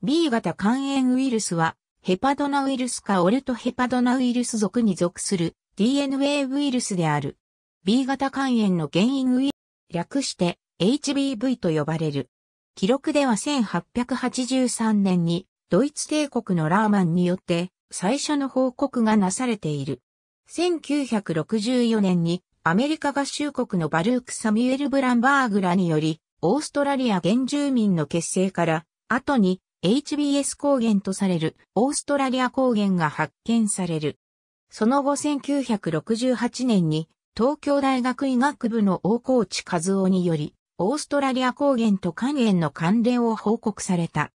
B 型肝炎ウイルスは、ヘパドナウイルスかオルトヘパドナウイルス属に属する DNA ウイルスである。B 型肝炎の原因ウイルス、略して HBV と呼ばれる。記録では1883年にドイツ帝国のラーマンによって最初の報告がなされている。1964年にアメリカ合衆国のバルーク・サミュエル・ブランバーグらにより、オーストラリア原住民の結成から、後に HBS 抗原とされるオーストラリア抗原が発見される。その後1968年に東京大学医学部の大河内和夫により、オーストラリア抗原と肝炎の関連を報告された。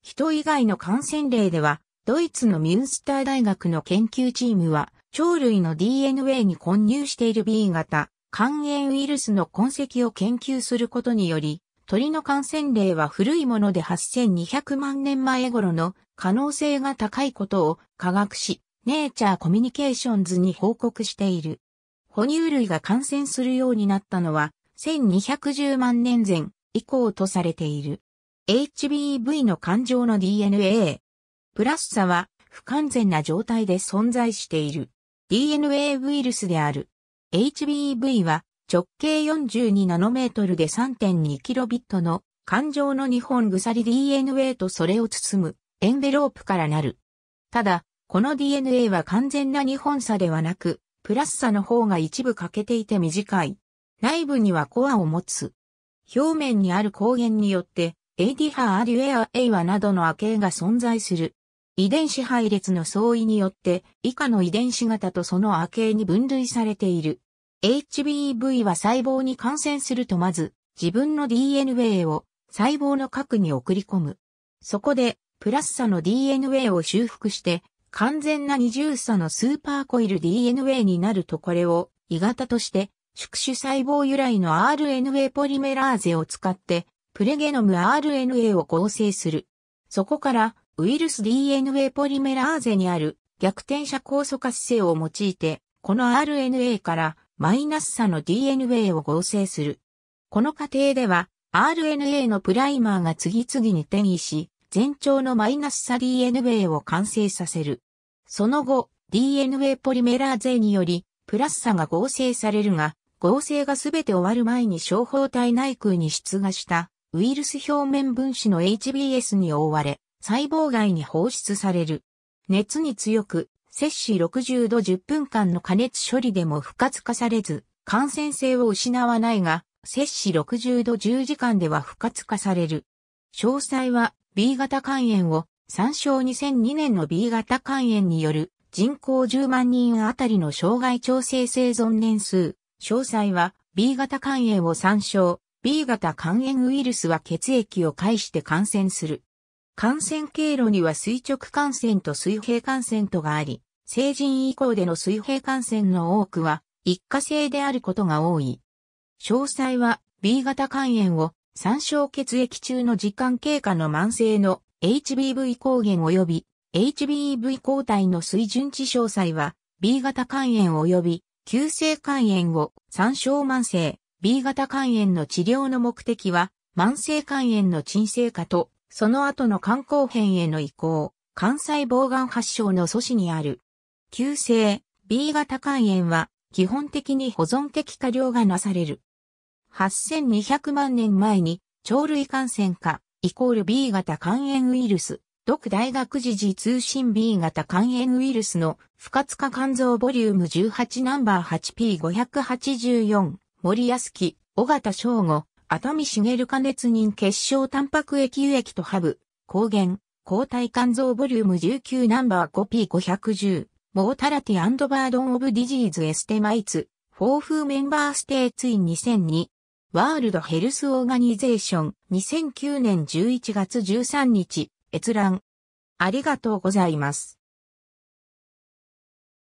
人以外の感染例では、ドイツのミュンスター大学の研究チームは、鳥類の DNA に混入している B 型、肝炎ウイルスの痕跡を研究することにより、鳥の感染例は古いもので8200万年前頃の可能性が高いことを科学し、ネイチャーコミュニケーションズに報告している。哺乳類が感染するようになったのは1210万年前以降とされている。HBV の感情の DNA。プラスさは不完全な状態で存在している。DNA ウイルスである。HBV は直径42ナノメートルで3 2ットの環状の日本鎖 DNA とそれを包むエンベロープからなる。ただ、この DNA は完全な日本差ではなく、プラス差の方が一部欠けていて短い。内部にはコアを持つ。表面にある抗原によって、エディハーアデュエアエイワなどの亜系が存在する。遺伝子配列の相違によって、以下の遺伝子型とその亜系に分類されている。HBV は細胞に感染するとまず、自分の DNA を細胞の核に送り込む。そこで、プラス差の DNA を修復して、完全な二重差のスーパーコイル DNA になるとこれを、鋳型として、宿主細胞由来の RNA ポリメラーゼを使って、プレゲノム RNA を合成する。そこから、ウイルス DNA ポリメラーゼにある逆転者酵素活性を用いて、この RNA からマイナス差の DNA を合成する。この過程では RNA のプライマーが次々に転移し、全長のマイナス差 DNA を完成させる。その後、DNA ポリメラーゼにより、プラス差が合成されるが、合成がすべて終わる前に小胞体内空に出芽したウイルス表面分子の HBS に覆われ、細胞外に放出される。熱に強く摂氏60度10分間の加熱処理でも不活化されず、感染性を失わないが、摂氏60度10時間では不活化される。詳細は B 型肝炎を参照2002年の B 型肝炎による人口10万人あたりの障害調整生存年数。詳細は B 型肝炎を参照。B 型肝炎ウイルスは血液を介して感染する。感染経路には垂直感染と水平感染とがあり、成人以降での水平感染の多くは一過性であることが多い。詳細は B 型肝炎を参照血液中の時間経過の慢性の HBV 抗原及び h b v 抗体の水準値詳細は B 型肝炎及び急性肝炎を参照慢性 B 型肝炎の治療の目的は慢性肝炎の鎮静化とその後の肝硬変への移行、肝細胞癌発症の阻止にある。急性 B 型肝炎は基本的に保存的化量がなされる。8200万年前に鳥類感染かイコール B 型肝炎ウイルス、独大学時事通信 B 型肝炎ウイルスの不活化肝臓ボリューム18ナンバー 8P584 森安木、小形翔吾、熱海茂加熱人結晶タンパク液輸液とハブ、抗原、抗体肝臓ボリューム19ナンバー 5P510 モータラティバードン・オブ・ディジーズ・エステマイツ、フォーフーメンバーステイツイン2002、ワールド・ヘルス・オーガニゼーション、2009年11月13日、閲覧。ありがとうございます。